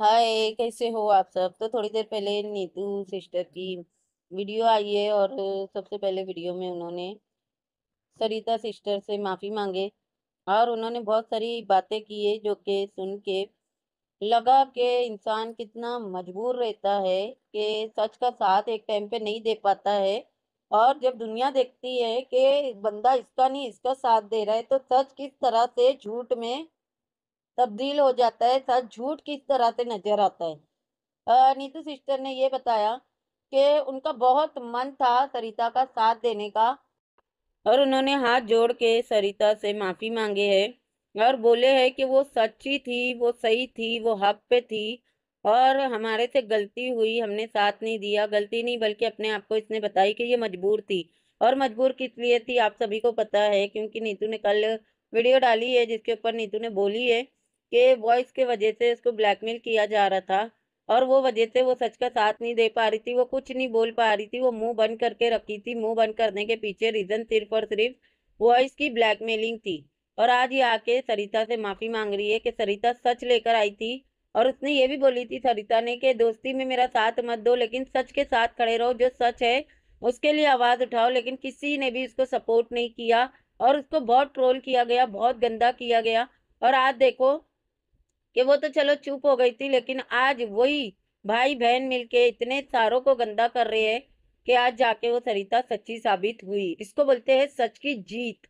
हाय कैसे हो आप सब तो थोड़ी देर पहले नीतू सिस्टर की वीडियो आई है और सबसे पहले वीडियो में उन्होंने सरिता सिस्टर से माफ़ी मांगे और उन्होंने बहुत सारी बातें की है जो कि सुन के लगा कि इंसान कितना मजबूर रहता है कि सच का साथ एक टाइम पे नहीं दे पाता है और जब दुनिया देखती है कि बंदा इसका नहीं इसका साथ दे रहा है तो सच किस तरह से झूठ में तब्दील हो जाता है सच झूठ किस तरह से नजर आता है नीतू सिस्टर ने यह बताया कि उनका बहुत मन था सरिता का साथ देने का और उन्होंने हाथ जोड़ के सरिता से माफ़ी मांगे है और बोले है कि वो सच्ची थी वो सही थी वो हक पे थी और हमारे से गलती हुई हमने साथ नहीं दिया गलती नहीं बल्कि अपने आप को इसने बताई कि ये मजबूर थी और मजबूर किस लिए थी आप सभी को पता है क्योंकि नीतू ने कल वीडियो डाली है जिसके ऊपर नीतू ने बोली है के वॉइस के वजह से इसको ब्लैकमेल किया जा रहा था और वो वजह से वो सच का साथ नहीं दे पा रही थी वो कुछ नहीं बोल पा रही थी वो मुंह बंद करके रखी थी मुंह बंद करने के पीछे रीजन सिर्फ और सिर्फ वॉइस की ब्लैकमेलिंग थी और आज ये आके सरिता से माफी मांग रही है कि सरिता सच लेकर आई थी और उसने ये भी बोली थी सरिता ने कि दोस्ती में मेरा साथ मत दो लेकिन सच के साथ खड़े रहो जो सच है उसके लिए आवाज़ उठाओ लेकिन किसी ने भी उसको सपोर्ट नहीं किया और उसको बहुत ट्रोल किया गया बहुत गंदा किया गया और आज देखो कि वो तो चलो चुप हो गई थी लेकिन आज वही भाई बहन मिलके इतने सारों को गंदा कर रहे हैं कि आज जाके वो सरिता सच्ची साबित हुई इसको बोलते हैं सच की जीत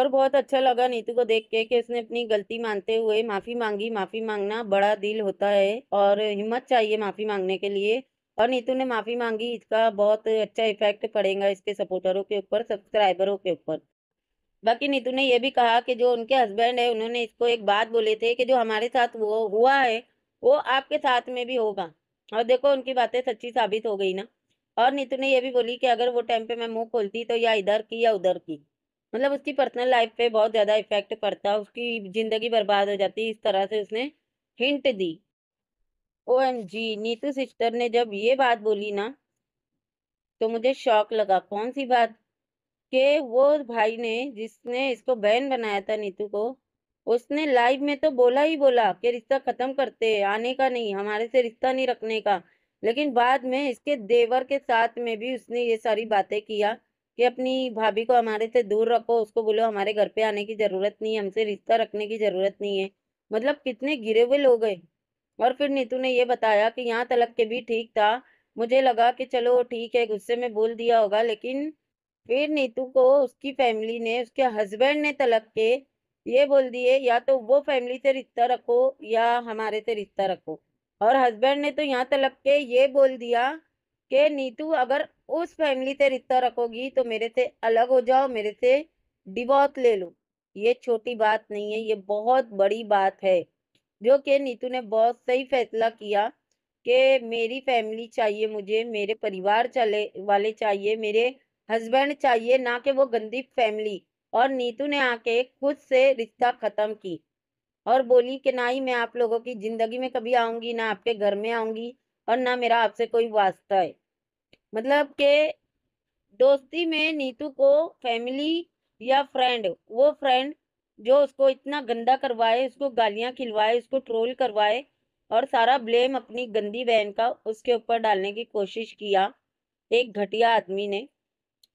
और बहुत अच्छा लगा नीतू को देख के कि उसने अपनी गलती मानते हुए माफ़ी मांगी माफ़ी मांगना बड़ा दिल होता है और हिम्मत चाहिए माफ़ी मांगने के लिए और नीतू ने माफ़ी मांगी इसका बहुत अच्छा इफेक्ट पड़ेगा इसके सपोर्टरों के ऊपर सब्सक्राइबरों के ऊपर बाकी नीतू ने यह भी कहा कि जो उनके हस्बैंड है उन्होंने इसको एक बात बोले थे कि जो हमारे साथ वो हुआ है वो आपके साथ में भी होगा और देखो उनकी बातें सच्ची साबित हो गई ना और नीतू ने यह भी बोली कि अगर वो टाइम पे मैं मुंह खोलती तो या इधर की या उधर की मतलब उसकी पर्सनल लाइफ पे बहुत ज़्यादा इफेक्ट पड़ता उसकी ज़िंदगी बर्बाद हो जाती इस तरह से उसने हिंट दी O M G Neetu sister ने जब ये बात बोली ना तो मुझे शौक लगा कौन सी बात कि वो भाई ने जिसने इसको बहन बनाया था नीतू को उसने लाइव में तो बोला ही बोला कि रिश्ता खत्म करते आने का नहीं हमारे से रिश्ता नहीं रखने का लेकिन बाद में इसके देवर के साथ में भी उसने ये सारी बातें किया कि अपनी भाभी को हमारे से दूर रखो उसको बोलो हमारे घर पे आने की ज़रूरत नहीं है हमसे रिश्ता रखने की ज़रूरत नहीं है मतलब कितने गिरे हुए लोग हैं और फिर नीतू ने ये बताया कि यहाँ तलक के भी ठीक था मुझे लगा कि चलो ठीक है गुस्से में बोल दिया होगा लेकिन फिर नीतू को उसकी फैमिली ने उसके हस्बैंड ने तलक के ये बोल दिए या तो वो फैमिली से रिश्ता रखो या हमारे से रिश्ता रखो और हस्बैंड ने तो यहाँ तलक के ये बोल दिया कि नीतू अगर उस फैमिली से रिश्ता रखोगी तो मेरे से अलग हो जाओ मेरे से डिवोर्स ले लो ये छोटी बात नहीं है ये बहुत बड़ी बात है जो कि नीतू ने बहुत सही फैसला किया कि मेरी फैमिली चाहिए मुझे मेरे परिवार चले वाले चाहिए मेरे हस्बैंड चाहिए ना कि वो गंदी फैमिली और नीतू ने आके खुद से रिश्ता ख़त्म की और बोली कि ना ही मैं आप लोगों की ज़िंदगी में कभी आऊँगी ना आपके घर में आऊँगी और ना मेरा आपसे कोई वास्ता है मतलब के दोस्ती में नीतू को फैमिली या फ्रेंड वो फ्रेंड जो उसको इतना गंदा करवाए उसको गालियाँ खिलवाए उसको ट्रोल करवाए और सारा ब्लेम अपनी गंदी बहन का उसके ऊपर डालने की कोशिश किया एक घटिया आदमी ने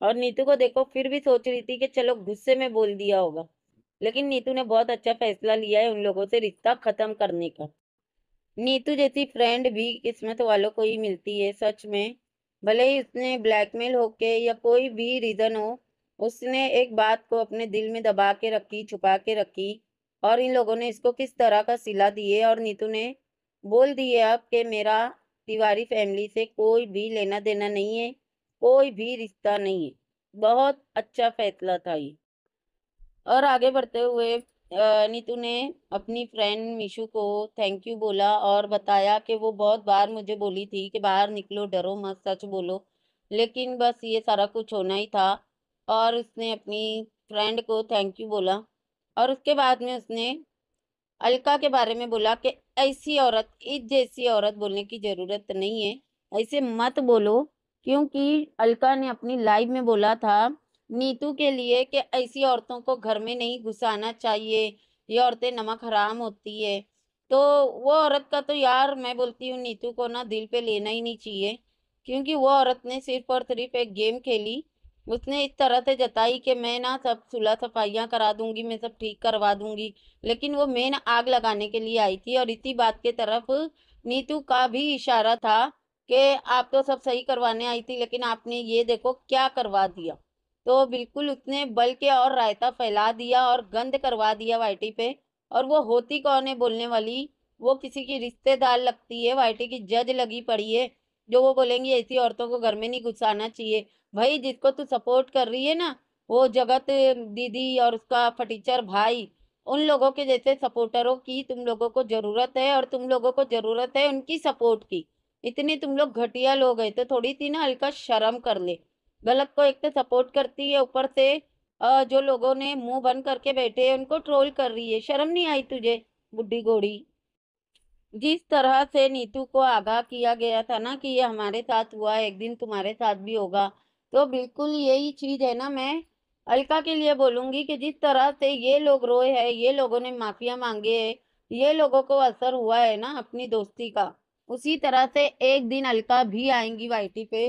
और नीतू को देखो फिर भी सोच रही थी कि चलो गुस्से में बोल दिया होगा लेकिन नीतू ने बहुत अच्छा फैसला लिया है उन लोगों से रिश्ता खत्म करने का नीतू जैसी फ्रेंड भी किस्मत वालों को ही मिलती है सच में भले ही उसने ब्लैकमेल होके या कोई भी रीज़न हो उसने एक बात को अपने दिल में दबा के रखी छुपा के रखी और इन लोगों ने इसको किस तरह का सिला दिए और नीतू ने बोल दिए अब कि मेरा तिवारी फैमिली से कोई भी लेना देना नहीं है कोई भी रिश्ता नहीं है बहुत अच्छा फैसला था ये और आगे बढ़ते हुए नीतू ने अपनी फ्रेंड मीशू को थैंक यू बोला और बताया कि वो बहुत बार मुझे बोली थी कि बाहर निकलो डरो मत सच बोलो लेकिन बस ये सारा कुछ होना ही था और उसने अपनी फ्रेंड को थैंक यू बोला और उसके बाद में उसने अलका के बारे में बोला कि ऐसी औरत इस जैसी औरत बोलने की ज़रूरत नहीं है ऐसे मत बोलो क्योंकि अलका ने अपनी लाइव में बोला था नीतू के लिए कि ऐसी औरतों को घर में नहीं घुसाना चाहिए ये औरतें नमक हराम होती है तो वो औरत का तो यार मैं बोलती हूँ नीतू को ना दिल पे लेना ही नहीं चाहिए क्योंकि वो औरत ने सिर्फ और सिर्फ एक गेम खेली उसने इस तरह से जताई कि मैं ना सब सुलह सफाइयाँ करा दूंगी मैं सब ठीक करवा दूंगी लेकिन वो मेन आग लगाने के लिए आई थी और इसी बात के तरफ नीतू का भी इशारा था कि आप तो सब सही करवाने आई थी लेकिन आपने ये देखो क्या करवा दिया तो बिल्कुल उसने बल के और रायता फैला दिया और गंद करवा दिया वाइटी पे और वो होती कौन है बोलने वाली वो किसी की रिश्तेदार लगती है वाइटी की जज लगी पड़ी है जो वो बोलेंगी ऐसी औरतों को घर में नहीं घुसाना चाहिए भाई जिसको तू सपोर्ट कर रही है ना वो जगत दीदी और उसका फटीचर भाई उन लोगों के जैसे सपोर्टरों की तुम लोगों को ज़रूरत है और तुम लोगों को ज़रूरत है उनकी सपोर्ट की इतने तुम लोग घटिया लोग है तो थोड़ी सी ना हल्का शर्म कर ले गलत को एक तो सपोर्ट करती है ऊपर से जो लोगों ने मुंह बंद करके बैठे हैं उनको ट्रोल कर रही है शर्म नहीं आई तुझे बुढ़ी घोड़ी जिस तरह से नीतू को आगाह किया गया था ना कि ये हमारे साथ हुआ एक दिन तुम्हारे साथ भी होगा तो बिल्कुल यही चीज़ है ना मैं अलका के लिए बोलूँगी कि जिस तरह से ये लोग रोए हैं ये लोगों ने माफ़िया मांगे है ये लोगों को असर हुआ है ना अपनी दोस्ती का उसी तरह से एक दिन अलका भी आएंगी वाईटी पे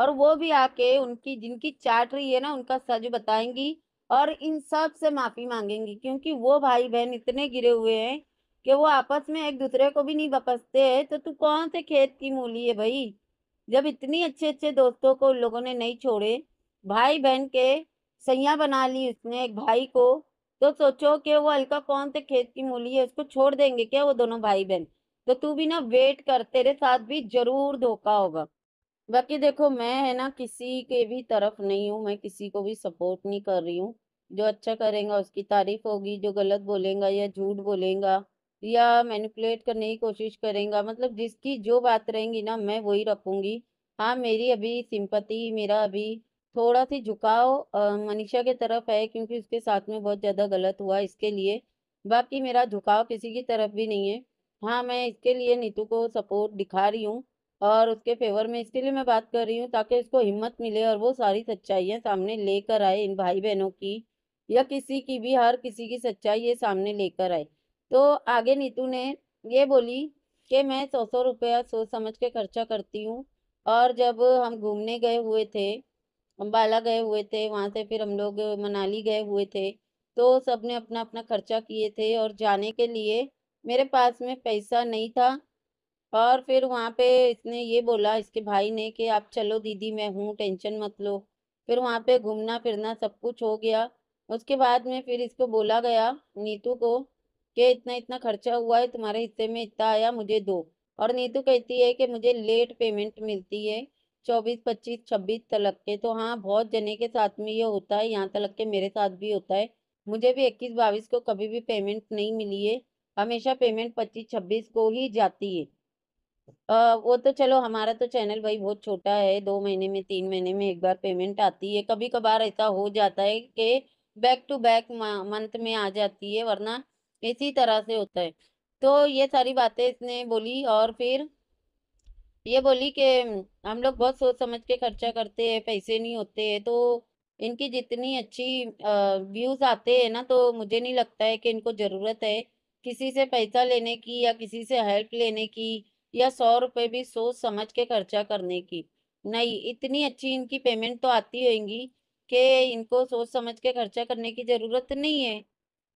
और वो भी आके उनकी जिनकी चाट रही है ना उनका सच बताएंगी और इन सब से माफ़ी मांगेंगी क्योंकि वो भाई बहन इतने गिरे हुए हैं कि वो आपस में एक दूसरे को भी नहीं बकसते है तो तू कौन से खेत की मूली है भाई जब इतनी अच्छे अच्छे दोस्तों को उन लोगों ने नहीं छोड़े भाई बहन के सैया बना ली उसने एक भाई को तो सोचो कि वो अलका कौन से खेत की मूली है उसको छोड़ देंगे क्या वो दोनों भाई बहन तो तू भी ना वेट कर तेरे साथ भी जरूर धोखा होगा बाकी देखो मैं है ना किसी के भी तरफ नहीं हूँ मैं किसी को भी सपोर्ट नहीं कर रही हूँ जो अच्छा करेगा उसकी तारीफ होगी जो गलत बोलेगा या झूठ बोलेगा या मैनिपुलेट करने की कोशिश करेगा मतलब जिसकी जो बात रहेंगी ना मैं वही रखूंगी हाँ मेरी अभी सिंपति मेरा अभी थोड़ा सी झुकाव मनीषा के तरफ है क्योंकि उसके साथ में बहुत ज़्यादा गलत हुआ इसके लिए बाकी मेरा झुकाव किसी की तरफ भी नहीं है हाँ मैं इसके लिए नीतू को सपोर्ट दिखा रही हूँ और उसके फेवर में इसके लिए मैं बात कर रही हूँ ताकि उसको हिम्मत मिले और वो सारी सच्चाइयाँ सामने लेकर आए इन भाई बहनों की या किसी की भी हर किसी की सच्चाई ये सामने लेकर आए तो आगे नीतू ने ये बोली कि मैं सौ सौ रुपया सोच समझ के खर्चा करती हूँ और जब हम घूमने गए हुए थे अम्बाला गए हुए थे वहाँ से फिर हम लोग मनाली गए हुए थे तो सब ने अपना अपना खर्चा किए थे और जाने के लिए मेरे पास में पैसा नहीं था और फिर वहाँ पे इसने ये बोला इसके भाई ने कि आप चलो दीदी मैं हूँ टेंशन मत लो फिर वहाँ पे घूमना फिरना सब कुछ हो गया उसके बाद में फिर इसको बोला गया नीतू को कि इतना इतना खर्चा हुआ है तुम्हारे हिस्से में इतना आया मुझे दो और नीतू कहती है कि मुझे लेट पेमेंट मिलती है चौबीस पच्चीस छब्बीस तलक के तो हाँ बहुत जने के साथ में ये होता है यहाँ तलक के मेरे साथ भी होता है मुझे भी इक्कीस बाईस को कभी भी पेमेंट नहीं मिली है हमेशा पेमेंट पच्चीस छब्बीस को ही जाती है आ, वो तो चलो हमारा तो चैनल भाई बहुत छोटा है दो महीने में तीन महीने में एक बार पेमेंट आती है कभी कभार ऐसा हो जाता है कि बैक टू बैक मंथ में आ जाती है वरना इसी तरह से होता है तो ये सारी बातें इसने बोली और फिर ये बोली कि हम लोग बहुत सोच समझ के खर्चा करते हैं पैसे नहीं होते है तो इनकी जितनी अच्छी व्यूज़ आते हैं ना तो मुझे नहीं लगता है कि इनको ज़रूरत है किसी से पैसा लेने की या किसी से हेल्प लेने की या सौ रुपये भी सोच समझ के खर्चा करने की नहीं इतनी अच्छी इनकी पेमेंट तो आती होगी कि इनको सोच समझ के खर्चा करने की ज़रूरत नहीं है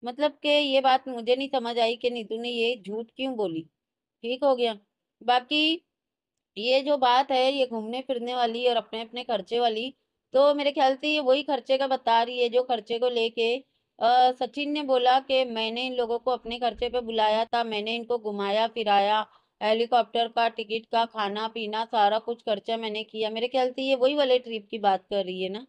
मतलब कि ये बात मुझे नहीं समझ आई कि नीतू ने ये झूठ क्यों बोली ठीक हो गया बाकी ये जो बात है ये घूमने फिरने वाली और अपने अपने खर्चे वाली तो मेरे ख्याल से ये वही खर्चे का बता रही है जो खर्चे को लेके सचिन ने बोला कि मैंने इन लोगों को अपने खर्चे पे बुलाया था मैंने इनको घुमाया फिराया हेलीकॉप्टर का टिकट का खाना पीना सारा कुछ खर्चा मैंने किया मेरे ख्याल से ये वही वाले ट्रिप की बात कर रही है ना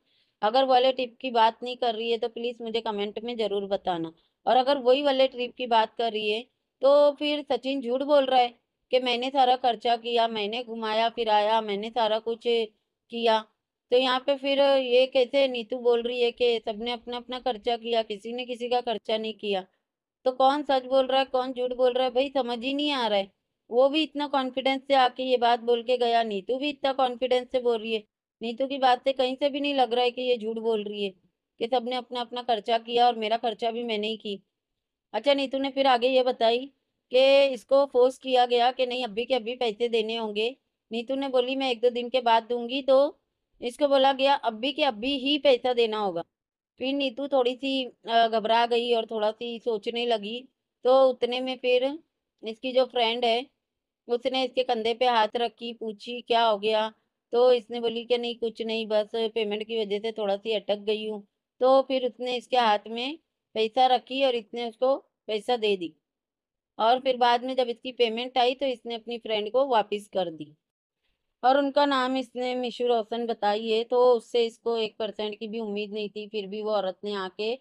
अगर वाले ट्रिप की बात नहीं कर रही है तो प्लीज़ मुझे कमेंट में ज़रूर बताना और अगर वही वाले ट्रिप की बात कर रही है तो फिर सचिन झूठ बोल रहा है कि मैंने सारा खर्चा किया मैंने घुमाया फिराया मैंने सारा कुछ किया तो यहाँ पे फिर ये हैं नीतू बोल रही है कि सबने अपना अपना खर्चा किया किसी ने किसी का खर्चा नहीं किया तो कौन सच बोल रहा है कौन झूठ बोल रहा है भाई समझ ही नहीं आ रहा है वो भी इतना कॉन्फिडेंस से आके ये बात बोल के गया नीतू भी इतना कॉन्फिडेंस से बोल रही है नीतू की बात से कहीं से भी नहीं लग रहा है कि ये झूठ बोल रही है कि सबने अपना अपना खर्चा किया और मेरा खर्चा भी मैंने ही की अच्छा नीतू ने फिर आगे ये बताई कि इसको फोर्स किया गया कि नहीं अभी के अभी पैसे देने होंगे नीतू ने बोली मैं एक दो दिन के बाद दूंगी तो इसको बोला गया अभी के अभी ही पैसा देना होगा फिर नीतू थोड़ी सी घबरा गई और थोड़ा सी सोचने लगी तो उतने में फिर इसकी जो फ्रेंड है उसने इसके कंधे पे हाथ रखी पूछी क्या हो गया तो इसने बोली कि नहीं कुछ नहीं बस पेमेंट की वजह से थोड़ा सी अटक गई हूँ तो फिर उसने इसके हाथ में पैसा रखी और इसने उसको पैसा दे दी और फिर बाद में जब इसकी पेमेंट आई तो इसने अपनी फ्रेंड को वापस कर दी और उनका नाम इसने मिशू रोशन बताई है तो उससे इसको एक परसेंट की भी उम्मीद नहीं थी फिर भी वो औरत ने आके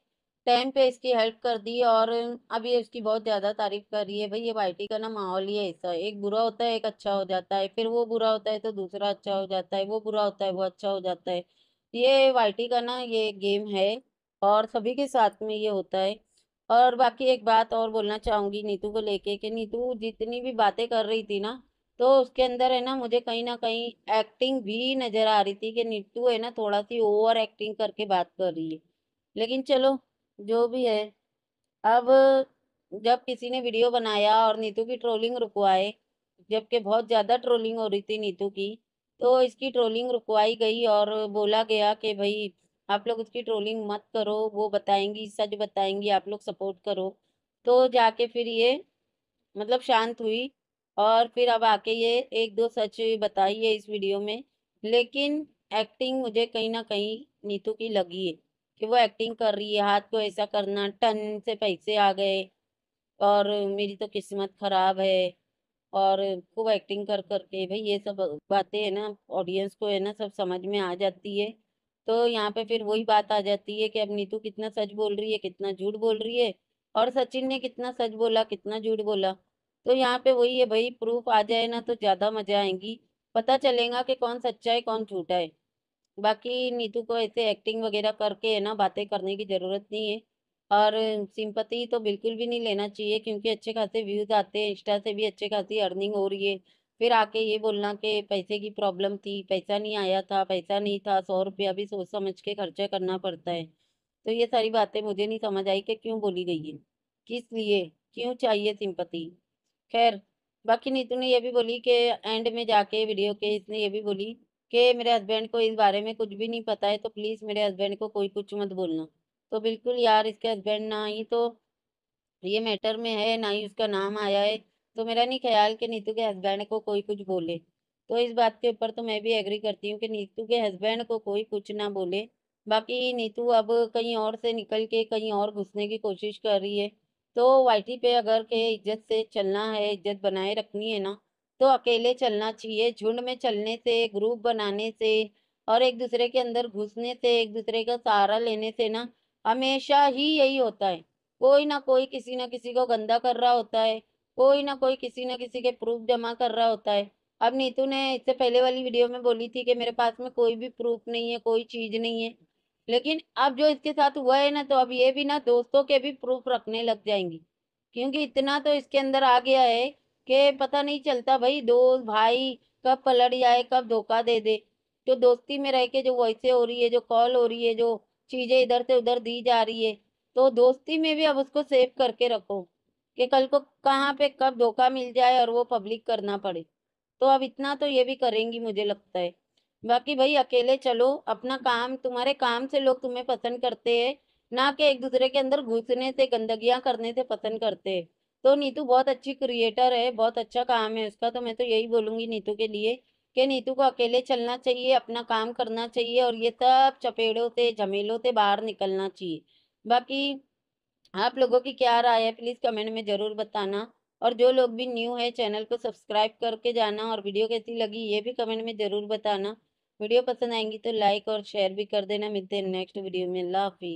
टाइम पे इसकी हेल्प कर दी और अब ये उसकी बहुत ज़्यादा तारीफ कर रही है भाई ये बाइटी का ना माहौल ही ऐसा एक बुरा होता है एक अच्छा हो जाता है फिर वो बुरा होता है तो दूसरा अच्छा हो जाता है वो बुरा होता है वो अच्छा हो जाता है ये वाइटी का ना ये गेम है और सभी के साथ में ये होता है और बाकी एक बात और बोलना चाहूँगी नीतू को लेके कि नीतू जितनी भी बातें कर रही थी ना तो उसके अंदर है ना मुझे कहीं ना कहीं एक्टिंग भी नज़र आ रही थी कि नीतू है ना थोड़ा सी ओवर एक्टिंग करके बात कर रही है लेकिन चलो जो भी है अब जब किसी ने वीडियो बनाया और नीतू की ट्रोलिंग रुकवाए जबकि बहुत ज़्यादा ट्रोलिंग हो रही थी नीतू की तो इसकी ट्रोलिंग रुकवाई गई और बोला गया कि भाई आप लोग उसकी ट्रोलिंग मत करो वो बताएंगी सच बताएंगी आप लोग सपोर्ट करो तो जाके फिर ये मतलब शांत हुई और फिर अब आके ये एक दो सच बताई है इस वीडियो में लेकिन एक्टिंग मुझे कहीं ना कहीं नीतू की लगी है कि वो एक्टिंग कर रही है हाथ को ऐसा करना टन से पैसे आ गए और मेरी तो किस्मत ख़राब है और खूब एक्टिंग कर करके भाई ये सब बातें है ना ऑडियंस को है ना सब समझ में आ जाती है तो यहाँ पे फिर वही बात आ जाती है कि अब नीतू कितना सच बोल रही है कितना झूठ बोल रही है और सचिन ने कितना सच बोला कितना झूठ बोला तो यहाँ पे वही है भाई प्रूफ आ जाए ना तो ज़्यादा मजा आएंगी पता चलेगा कि कौन सच्चा है कौन झूठा है बाकी नीतू को ऐसे एक्टिंग वगैरह करके है ना बातें करने की ज़रूरत नहीं है और सिंपति तो बिल्कुल भी नहीं लेना चाहिए क्योंकि अच्छे खासे व्यूज़ आते हैं इंस्टा से भी अच्छे खासी अर्निंग हो रही है फिर आके ये बोलना कि पैसे की प्रॉब्लम थी पैसा नहीं आया था पैसा नहीं था सौ रुपया भी सोच समझ के खर्चा करना पड़ता है तो ये सारी बातें मुझे नहीं समझ आई कि क्यों बोली गई है किस लिए क्यों चाहिए सिंपति खैर बाकी नीतू ने यह भी बोली कि एंड में जाके वीडियो के इसने ये भी बोली कि मेरे हस्बैंड को इस बारे में कुछ भी नहीं पता है तो प्लीज़ मेरे हस्बैंड को कोई कुछ मत बोलना तो बिल्कुल यार इसके हस्बैंड ना ही तो ये मैटर में है ना ही उसका नाम आया है तो मेरा नहीं ख्याल कि नीतू के हस्बैंड को कोई कुछ बोले तो इस बात के ऊपर तो मैं भी एग्री करती हूँ कि नीतू के हस्बैंड को कोई कुछ ना बोले बाकी नीतू अब कहीं और से निकल के कहीं और घुसने की कोशिश कर रही है तो वाइटी पे अगर के इज्जत से चलना है इज्जत बनाए रखनी है ना तो अकेले चलना चाहिए झुंड में चलने से ग्रुप बनाने से और एक दूसरे के अंदर घुसने से एक दूसरे का सहारा लेने से ना हमेशा ही यही होता है कोई ना कोई किसी ना किसी को गंदा कर रहा होता है कोई ना कोई किसी ना किसी के प्रूफ जमा कर रहा होता है अब नीतू ने इससे पहले वाली वीडियो में बोली थी कि मेरे पास में कोई भी प्रूफ नहीं है कोई चीज़ नहीं है लेकिन अब जो इसके साथ हुआ है ना तो अब ये भी ना दोस्तों के भी प्रूफ रखने लग जाएंगी क्योंकि इतना तो इसके अंदर आ गया है कि पता नहीं चलता भाई दोस्त भाई कब पलट जाए कब धोखा दे दे तो दोस्ती में रह के जो वॉइसें हो रही है जो कॉल हो रही है जो चीज़ें इधर से उधर दी जा रही है तो दोस्ती में भी अब उसको सेव करके रखो कि कल को कहाँ पे कब धोखा मिल जाए और वो पब्लिक करना पड़े तो अब इतना तो ये भी करेंगी मुझे लगता है बाकी भाई अकेले चलो अपना काम तुम्हारे काम से लोग तुम्हें पसंद करते हैं ना कि एक दूसरे के अंदर घुसने से गंदगियाँ करने से पसंद करते हैं तो नीतू बहुत अच्छी क्रिएटर है बहुत अच्छा काम है उसका तो मैं तो यही बोलूँगी नीतू के लिए कि नीतू को अकेले चलना चाहिए अपना काम करना चाहिए और ये सब चपेड़ों से झमेलों से बाहर निकलना चाहिए बाकी आप लोगों की क्या राय है प्लीज़ कमेंट में ज़रूर बताना और जो लोग भी न्यू है चैनल को सब्सक्राइब करके जाना और वीडियो कैसी लगी ये भी कमेंट में ज़रूर बताना वीडियो पसंद आएंगी तो लाइक और शेयर भी कर देना मिलते हैं नेक्स्ट वीडियो में अल्लाह हाफिज़